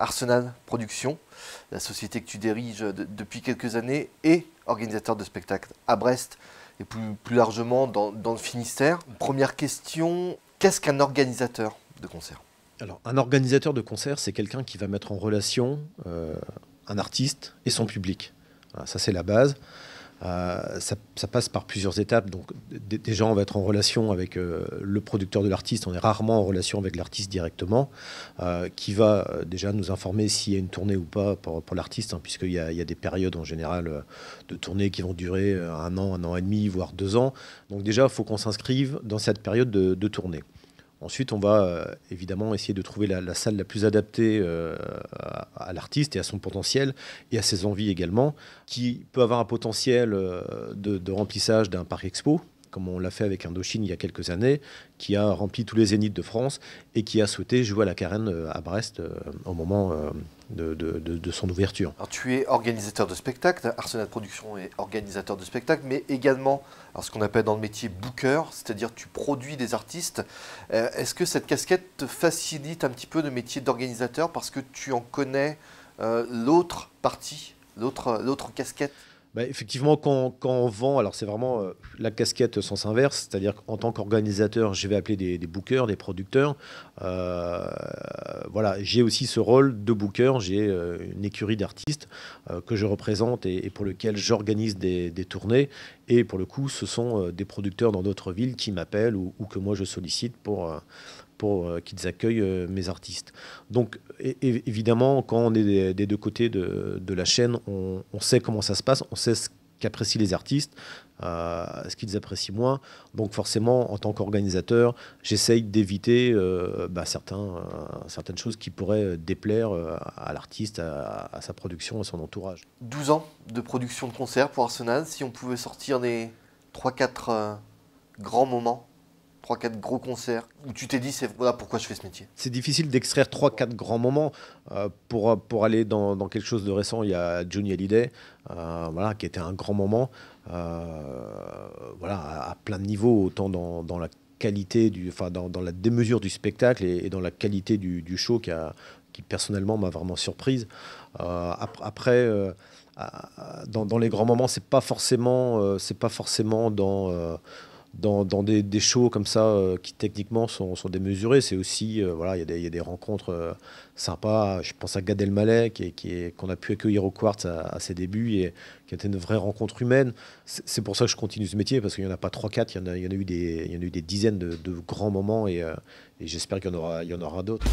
Arsenal Productions, la société que tu diriges euh, depuis quelques années, et organisateur de spectacles à Brest et plus, largement dans, le Finistère. Première question, qu'est-ce qu'un organisateur de concert Alors, un organisateur de concert, c'est quelqu'un qui va mettre en relation euh, un artiste et son public. ça, c'est la base. Euh, ça, passe par plusieurs étapes. Donc, déjà, on va être en relation avec euh, le producteur de l'artiste. On est rarement en relation avec l'artiste directement, euh, qui va déjà nous informer s'il y a une tournée ou pas pour, l'artiste, hein, puisqu'il y, a des périodes en général de tournée qui vont durer un an, un an et demi, voire deux ans. Donc, déjà, il faut qu'on s'inscrive dans cette période de tournée. Ensuite, on va euh, évidemment essayer de trouver la, salle la plus adaptée euh, à, l'artiste et à son potentiel et à ses envies également, qui peut avoir un potentiel euh, de remplissage d'un parc expo, comme on l'a fait avec Indochine il y a quelques années, qui a rempli tous les zéniths de France et qui a souhaité jouer à la carène euh, à Brest euh, au moment euh, de, son ouverture. Alors, tu es organisateur de spectacle, Arsenal Production est organisateur de spectacle, mais également ce qu'on appelle dans le métier booker, c'est-à-dire tu produis des artistes. Est-ce que cette casquette te facilite un petit peu le métier d'organisateur parce que tu en connais l'autre partie, l'autre casquette bah, effectivement, quand, on vend, alors c'est vraiment euh, la casquette sens inverse, c'est-à-dire qu'en tant qu'organisateur, je vais appeler des, bookers, des producteurs. Euh, voilà, j'ai aussi ce rôle de booker, j'ai euh, une écurie d'artistes euh, que je représente et, pour lequel j'organise des, tournées. Et pour le coup, ce sont euh, des producteurs dans d'autres villes qui m'appellent ou, que moi je sollicite pour, pour qu'ils accueillent mes artistes. Donc évidemment, quand on est des, deux côtés de, la chaîne, on, sait comment ça se passe, on sait ce qu'apprécient les artistes, euh, ce qu'ils apprécient moins. Donc forcément, en tant qu'organisateur, j'essaye d'éviter euh, bah, euh, certaines choses qui pourraient déplaire à l'artiste, à, sa production, à son entourage. 12 ans de production de concerts pour Arsenal, si on pouvait sortir des 3-4 grands moments 3-4 gros concerts où tu t'es dit, c'est voilà pourquoi je fais ce métier C'est difficile d'extraire 3-4 grands moments. Euh, pour, pour aller dans, dans, quelque chose de récent, il y a Johnny Hallyday, euh, voilà, qui était un grand moment euh, voilà, à, plein de niveaux, autant dans, dans la qualité, du, enfin, dans, dans, la démesure du spectacle et, dans la qualité du, du show qui, a, qui personnellement m'a vraiment surprise. après dans, dans, les grands moments, c'est pas forcément, c'est pas forcément dans, dans, dans des, des, shows comme ça euh, qui techniquement sont, sont démesurés. C'est aussi, euh, voilà, il y, y, a des rencontres euh, sympas. Je pense à Gad Elmaleh, qu'on qui qu'on a pu accueillir au Quartz à, ses débuts et qui a été une vraie rencontre humaine. C'est pour ça que je continue ce métier parce qu'il n'y en a pas 3-4, il, il, il y, en a eu des dizaines de, de grands moments et, et j'espère qu'il y en aura, il y en aura d'autres.